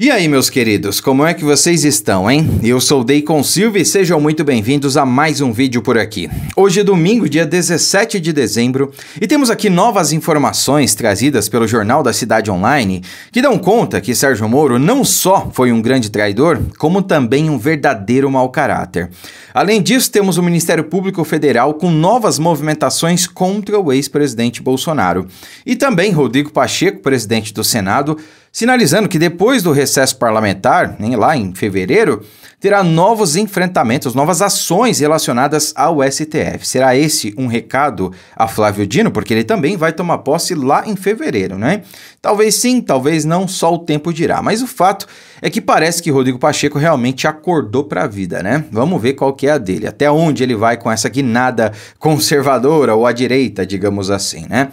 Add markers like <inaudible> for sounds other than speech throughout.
E aí, meus queridos, como é que vocês estão, hein? Eu sou o com Silva e sejam muito bem-vindos a mais um vídeo por aqui. Hoje é domingo, dia 17 de dezembro, e temos aqui novas informações trazidas pelo Jornal da Cidade Online que dão conta que Sérgio Moro não só foi um grande traidor, como também um verdadeiro mau caráter. Além disso, temos o Ministério Público Federal com novas movimentações contra o ex-presidente Bolsonaro. E também Rodrigo Pacheco, presidente do Senado, sinalizando que depois do recesso parlamentar, em, lá em fevereiro, terá novos enfrentamentos, novas ações relacionadas ao STF. Será esse um recado a Flávio Dino? Porque ele também vai tomar posse lá em fevereiro, né? Talvez sim, talvez não, só o tempo dirá. Mas o fato é que parece que Rodrigo Pacheco realmente acordou para a vida, né? Vamos ver qual que é a dele, até onde ele vai com essa guinada conservadora ou à direita, digamos assim, né?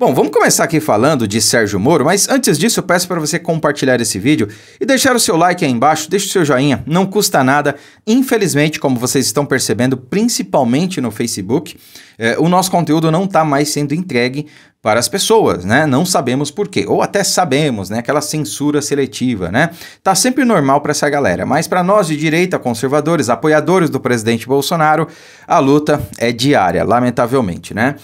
Bom, vamos começar aqui falando de Sérgio Moro, mas antes disso eu peço para você compartilhar esse vídeo e deixar o seu like aí embaixo, deixe o seu joinha, não custa nada. Infelizmente, como vocês estão percebendo, principalmente no Facebook, eh, o nosso conteúdo não está mais sendo entregue para as pessoas, né? Não sabemos por quê, ou até sabemos, né? Aquela censura seletiva, né? Tá sempre normal para essa galera, mas para nós de direita, conservadores, apoiadores do presidente Bolsonaro, a luta é diária, lamentavelmente, né?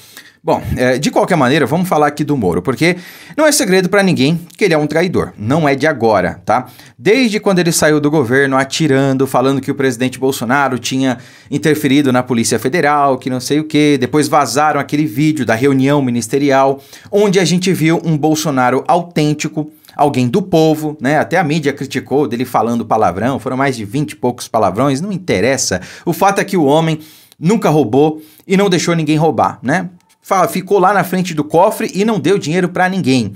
Bom, é, de qualquer maneira, vamos falar aqui do Moro, porque não é segredo para ninguém que ele é um traidor. Não é de agora, tá? Desde quando ele saiu do governo atirando, falando que o presidente Bolsonaro tinha interferido na Polícia Federal, que não sei o quê. Depois vazaram aquele vídeo da reunião ministerial, onde a gente viu um Bolsonaro autêntico alguém do povo, né? Até a mídia criticou dele falando palavrão, foram mais de 20 e poucos palavrões, não interessa. O fato é que o homem nunca roubou e não deixou ninguém roubar, né? fala, ficou lá na frente do cofre e não deu dinheiro para ninguém.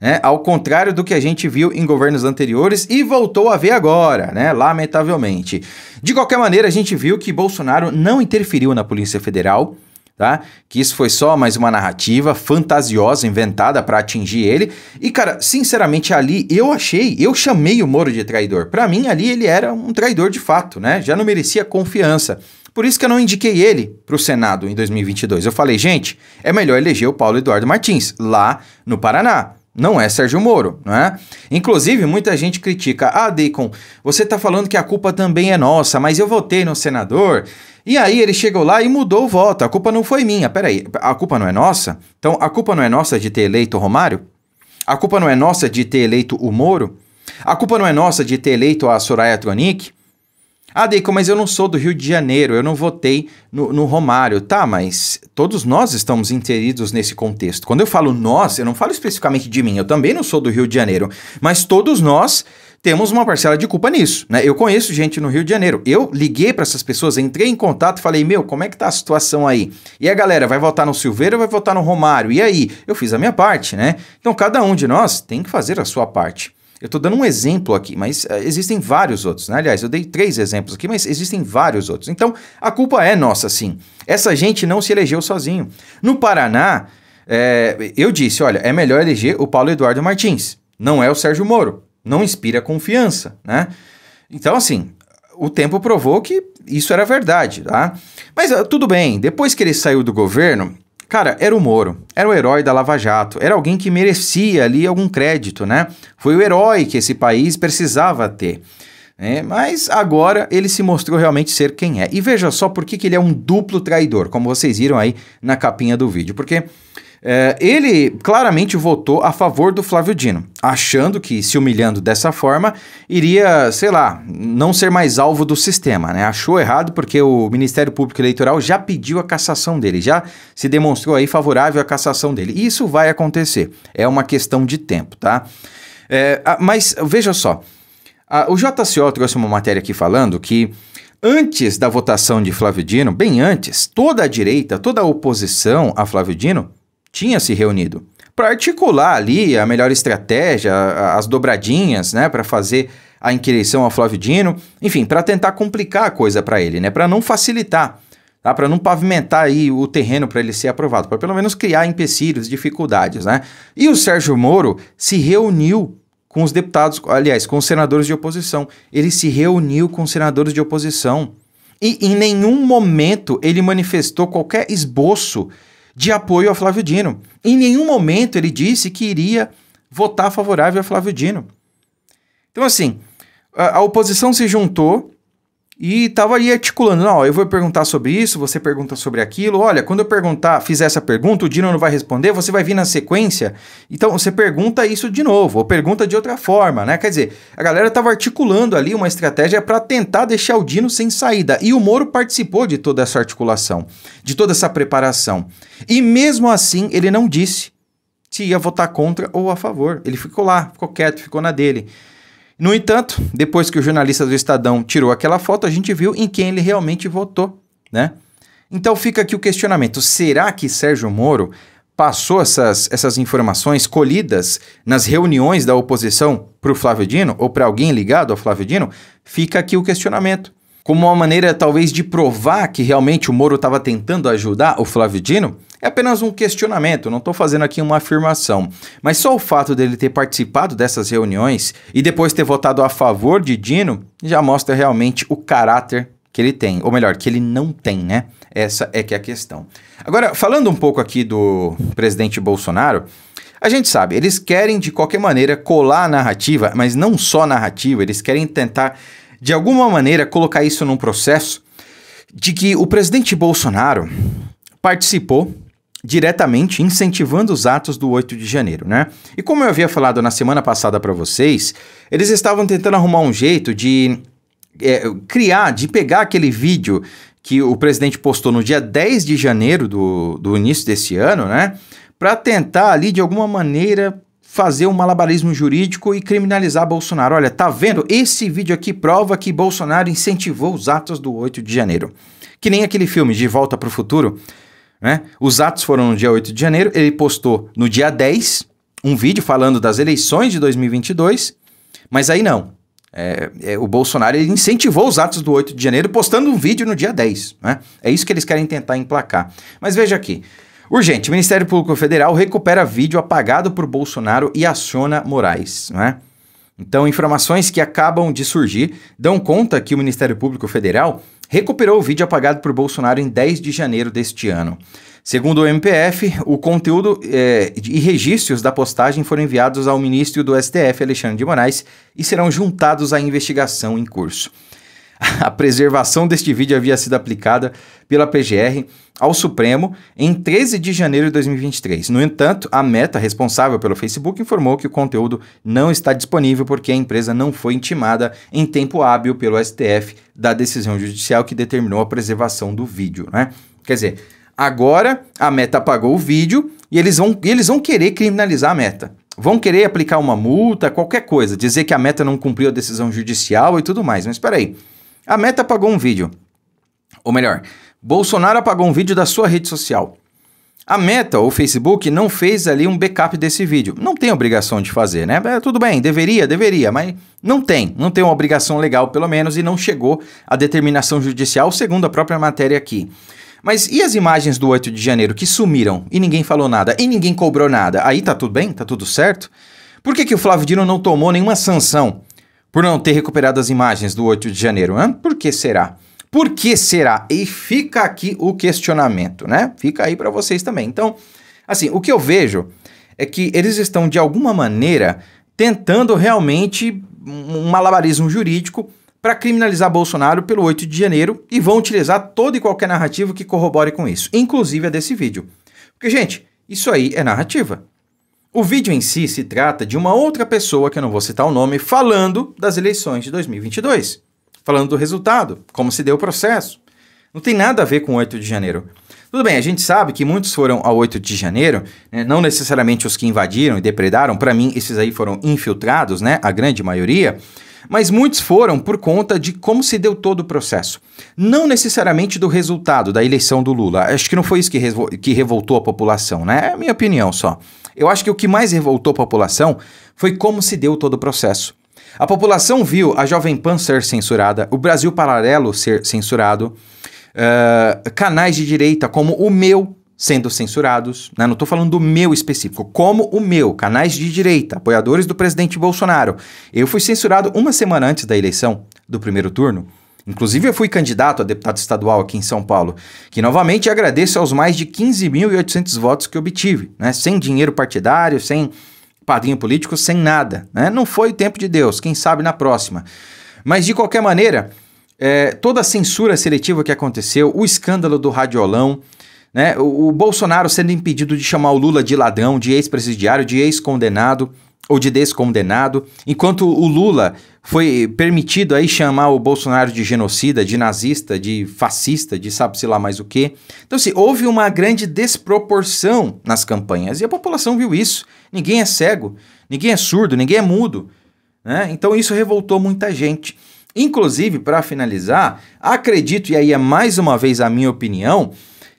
Né? Ao contrário do que a gente viu em governos anteriores e voltou a ver agora, né? Lamentavelmente. De qualquer maneira, a gente viu que Bolsonaro não interferiu na Polícia Federal. Tá? Que isso foi só mais uma narrativa fantasiosa inventada para atingir ele. E cara, sinceramente ali eu achei, eu chamei o Moro de traidor. Para mim ali ele era um traidor de fato, né? Já não merecia confiança. Por isso que eu não indiquei ele para o Senado em 2022. Eu falei, gente, é melhor eleger o Paulo Eduardo Martins, lá no Paraná. Não é Sérgio Moro, não é? Inclusive, muita gente critica. Ah, Deacon, você está falando que a culpa também é nossa, mas eu votei no senador e aí ele chegou lá e mudou o voto. A culpa não foi minha. Peraí, a culpa não é nossa? Então, a culpa não é nossa de ter eleito o Romário? A culpa não é nossa de ter eleito o Moro? A culpa não é nossa de ter eleito a Soraya Tronic? Ah, Deico, mas eu não sou do Rio de Janeiro, eu não votei no, no, Romário. Tá, mas todos nós estamos inseridos nesse contexto. Quando eu falo nós, eu não falo especificamente de mim, eu também não sou do Rio de Janeiro. Mas todos nós temos uma parcela de culpa nisso, né? Eu conheço gente no Rio de Janeiro. Eu liguei para essas pessoas, entrei em contato, falei: "Meu, como é que tá a situação aí?". E a galera vai votar no Silveira ou vai votar no Romário? E aí? Eu fiz a minha parte, né? Então cada um de nós tem que fazer a sua parte. Eu estou dando um exemplo aqui, mas uh, existem vários outros. Né? Aliás, eu dei três exemplos aqui, mas existem vários outros. Então, a culpa é nossa, sim. Essa gente não se elegeu sozinho. No Paraná, é, eu disse: olha, é melhor eleger o Paulo Eduardo Martins. Não é o Sérgio Moro. Não inspira confiança. Né? Então, assim, o tempo provou que isso era verdade. Tá? Mas uh, tudo bem, depois que ele saiu do governo, Cara, era o Moro, era o herói da Lava Jato, era alguém que merecia ali algum crédito, né? Foi o herói que esse país precisava ter. É, mas agora ele se mostrou realmente ser quem é. E veja só por que, que ele é um duplo traidor, como vocês viram aí na capinha do vídeo. Porque é, ele claramente votou a favor do Flávio Dino, achando que se humilhando dessa forma iria, sei lá, não ser mais alvo do sistema, né? Achou errado porque o Ministério Público Eleitoral já pediu a cassação dele, já se demonstrou aí favorável à cassação dele. E isso vai acontecer, é uma questão de tempo, tá? É, ah, mas veja só, a, ah, o JCO trouxe uma matéria aqui falando que antes da votação de Flávio Dino, bem antes, toda a direita, toda a oposição a Flávio Dino tinha se reunido para articular ali a melhor estratégia, as dobradinhas, né, para fazer a inquirição a Flávio Dino, enfim, para tentar complicar a coisa para ele, né, para não facilitar, tá, para não pavimentar aí o terreno para ele ser aprovado, para pelo menos criar empecilhos, dificuldades, né? E o Sérgio Moro se reuniu com os deputados, aliás, com os senadores de oposição. Ele se reuniu com os senadores de oposição e em nenhum momento ele manifestou qualquer esboço de apoio a Flávio Dino. Em nenhum momento ele disse que iria votar favorável a Flávio Dino. Então, assim, a, a oposição se juntou e tava aí articulando, não, eu vou perguntar sobre isso, você pergunta sobre aquilo. Olha, quando eu perguntar, fizer essa pergunta, o Dino não vai responder, você vai vir na sequência. Então você pergunta isso de novo, ou pergunta de outra forma, né? Quer dizer, a galera tava articulando ali uma estratégia para tentar deixar o Dino sem saída. E o Moro participou de toda essa articulação, de toda essa preparação. E mesmo assim, ele não disse se ia votar contra ou a favor. Ele ficou lá, ficou quieto, ficou na dele. No entanto, depois que o jornalista do Estadão tirou aquela foto, a gente viu em quem ele realmente votou, né? Então fica aqui o questionamento: será que Sérgio Moro passou essas, essas informações colhidas nas reuniões da oposição para o Flávio Dino ou para alguém ligado ao Flávio Dino? Fica aqui o questionamento como uma maneira talvez de provar que realmente o Moro estava tentando ajudar o Flávio Dino, é apenas um questionamento, não estou fazendo aqui uma afirmação. Mas só o fato dele ter participado dessas reuniões e depois ter votado a favor de Dino já mostra realmente o caráter que ele tem, ou melhor, que ele não tem, né? Essa é que é a questão. Agora, falando um pouco aqui do presidente Bolsonaro, a gente sabe, eles querem de qualquer maneira colar a narrativa, mas não só narrativa, eles querem tentar de alguma maneira, colocar isso num processo de que o presidente Bolsonaro participou diretamente incentivando os atos do 8 de janeiro, né? E como eu havia falado na semana passada para vocês, eles estavam tentando arrumar um jeito de é, criar, de pegar aquele vídeo que o presidente postou no dia 10 de janeiro do, do início desse ano, né? Para tentar ali de alguma maneira fazer um malabarismo jurídico e criminalizar Bolsonaro. Olha, tá vendo? Esse vídeo aqui prova que Bolsonaro incentivou os atos do 8 de janeiro. Que nem aquele filme De Volta para o Futuro, né? Os atos foram no dia 8 de janeiro, ele postou no dia 10 um vídeo falando das eleições de 2022, mas aí não. É, é, o Bolsonaro incentivou os atos do 8 de janeiro postando um vídeo no dia 10. Né? É isso que eles querem tentar emplacar. Mas veja aqui, Urgente, o Ministério Público Federal recupera vídeo apagado por Bolsonaro e aciona Moraes, não é? Então, informações que acabam de surgir dão conta que o Ministério Público Federal recuperou o vídeo apagado por Bolsonaro em 10 de janeiro deste ano. Segundo o MPF, o conteúdo é, e registros da postagem foram enviados ao ministro do STF, Alexandre de Moraes, e serão juntados à investigação em curso. <laughs> A preservação deste vídeo havia sido aplicada pela PGR ao Supremo em 13 de janeiro de 2023. No entanto, a Meta, responsável pelo Facebook, informou que o conteúdo não está disponível porque a empresa não foi intimada em tempo hábil pelo STF da decisão judicial que determinou a preservação do vídeo, né? Quer dizer, agora a Meta apagou o vídeo e eles vão, eles vão querer criminalizar a Meta vão querer aplicar uma multa, qualquer coisa, dizer que a meta não cumpriu a decisão judicial e tudo mais. Mas espera aí. A Meta apagou um vídeo. Ou melhor, Bolsonaro apagou um vídeo da sua rede social. A Meta, ou Facebook, não fez ali um backup desse vídeo. Não tem obrigação de fazer, né? É, tudo bem, deveria, deveria, mas não tem. Não tem uma obrigação legal, pelo menos, e não chegou à determinação judicial, segundo a própria matéria aqui. Mas e as imagens do 8 de janeiro que sumiram e ninguém falou nada e ninguém cobrou nada? Aí tá tudo bem? Tá tudo certo? Por que, que o Flávio Dino não tomou nenhuma sanção? por não ter recuperado as imagens do 8 de janeiro. Hein? Por que será? Por que será? E fica aqui o questionamento, né? Fica aí para vocês também. Então, assim, o que eu vejo é que eles estão, de alguma maneira, tentando realmente um malabarismo jurídico para criminalizar Bolsonaro pelo 8 de janeiro e vão utilizar todo e qualquer narrativa que corrobore com isso, inclusive a desse vídeo. Porque, gente, isso aí é narrativa. O vídeo em si se trata de uma outra pessoa, que eu não vou citar o nome, falando das eleições de 2022, falando do resultado, como se deu o processo. Não tem nada a ver com 8 de janeiro. Tudo bem, a gente sabe que muitos foram ao 8 de janeiro, né? não necessariamente os que invadiram e depredaram, para mim esses aí foram infiltrados, né? A grande maioria. Mas muitos foram por conta de como se deu todo o processo. Não necessariamente do resultado da eleição do Lula. Acho que não foi isso que, que revoltou a população, né? É a minha opinião só. Eu acho que o que mais revoltou a população foi como se deu todo o processo. A população viu a Jovem Pan ser censurada, o Brasil Paralelo ser censurado, uh, canais de direita como o meu sendo censurados, né? não estou falando do meu específico, como o meu, canais de direita, apoiadores do presidente Bolsonaro. Eu fui censurado uma semana antes da eleição, do primeiro turno, Inclusive, eu fui candidato a deputado estadual aqui em São Paulo, que novamente agradeço aos mais de 15.800 votos que obtive, né? sem dinheiro partidário, sem padrinho político, sem nada. Né? Não foi o tempo de Deus, quem sabe na próxima. Mas, de qualquer maneira, é, toda a censura seletiva que aconteceu, o escândalo do radiolão, né? o, o Bolsonaro sendo impedido de chamar o Lula de ladrão, de ex-presidiário, de ex-condenado ou de descondenado, enquanto o Lula foi permitido aí chamar o Bolsonaro de genocida, de nazista, de fascista, de sabe-se lá mais o quê. Então, assim, houve uma grande desproporção nas campanhas e a população viu isso. Ninguém é cego, ninguém é surdo, ninguém é mudo. Né? Então, isso revoltou muita gente. Inclusive, para finalizar, acredito, e aí é mais uma vez a minha opinião,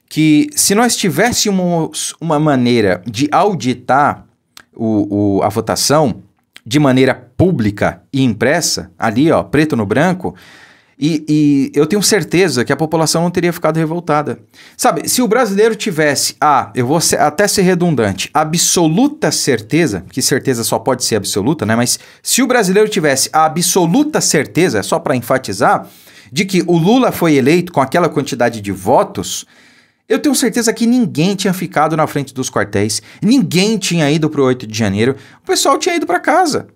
que se nós tivéssemos uma maneira de auditar o, o, a votação de maneira pública e impressa, ali, ó, preto no branco, e, e, eu tenho certeza que a população não teria ficado revoltada. Sabe, se o brasileiro tivesse, a ah, eu vou ser, até ser redundante, absoluta certeza, que certeza só pode ser absoluta, né? Mas se o brasileiro tivesse a absoluta certeza, só para enfatizar, de que o Lula foi eleito com aquela quantidade de votos, eu tenho certeza que ninguém tinha ficado na frente dos quartéis, ninguém tinha ido para o 8 de janeiro, o pessoal tinha ido para casa.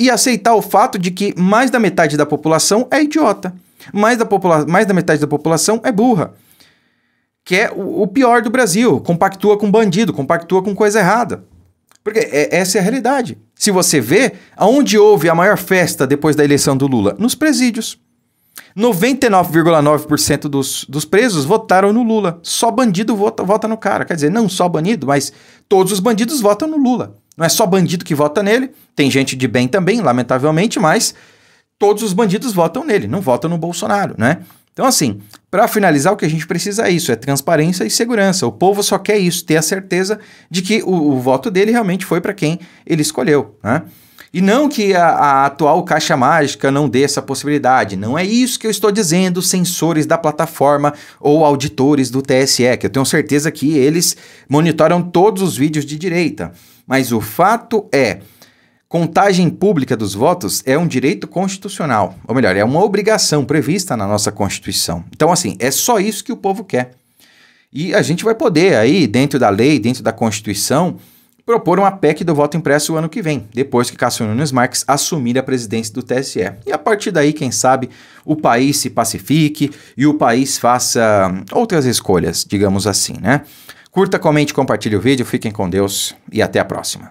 E aceitar o fato de que mais da metade da população é idiota, mais da, popula mais da metade da população é burra. Que é o, o pior do Brasil, compactua com bandido, compactua com coisa errada. Porque é, essa é a realidade. Se você vê, aonde houve a maior festa depois da eleição do Lula? Nos presídios. 99,9% dos, dos presos votaram no Lula. Só bandido vota, vota no cara. Quer dizer, não só bandido, mas todos os bandidos votam no Lula. Não é só bandido que vota nele, tem gente de bem também, lamentavelmente, mas todos os bandidos votam nele, não votam no Bolsonaro, né? Então, assim, para finalizar, o que a gente precisa é isso: é transparência e segurança. O povo só quer isso, ter a certeza de que o, o voto dele realmente foi para quem ele escolheu, né? E não que a, a atual caixa mágica não dê essa possibilidade, não é isso que eu estou dizendo, sensores da plataforma ou auditores do TSE, que eu tenho certeza que eles monitoram todos os vídeos de direita. Mas o fato é. Contagem pública dos votos é um direito constitucional, ou melhor, é uma obrigação prevista na nossa Constituição. Então, assim, é só isso que o povo quer. E a gente vai poder, aí, dentro da lei, dentro da Constituição, propor uma PEC do voto impresso o ano que vem, depois que Cássio Nunes Marques assumir a presidência do TSE. E a partir daí, quem sabe, o país se pacifique e o país faça hum, outras escolhas, digamos assim, né? Curta, comente, compartilhe o vídeo, fiquem com Deus e até a próxima.